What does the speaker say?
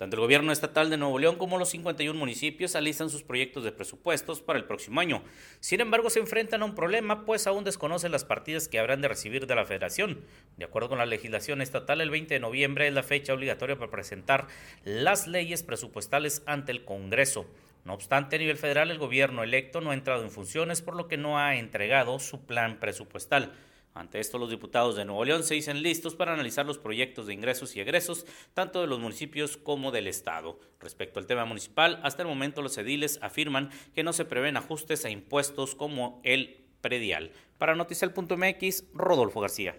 Tanto el gobierno estatal de Nuevo León como los 51 municipios alistan sus proyectos de presupuestos para el próximo año. Sin embargo, se enfrentan a un problema, pues aún desconocen las partidas que habrán de recibir de la federación. De acuerdo con la legislación estatal, el 20 de noviembre es la fecha obligatoria para presentar las leyes presupuestales ante el Congreso. No obstante, a nivel federal, el gobierno electo no ha entrado en funciones, por lo que no ha entregado su plan presupuestal. Ante esto, los diputados de Nuevo León se dicen listos para analizar los proyectos de ingresos y egresos, tanto de los municipios como del Estado. Respecto al tema municipal, hasta el momento los ediles afirman que no se prevén ajustes a impuestos como el predial. Para Noticial.mx, Rodolfo García.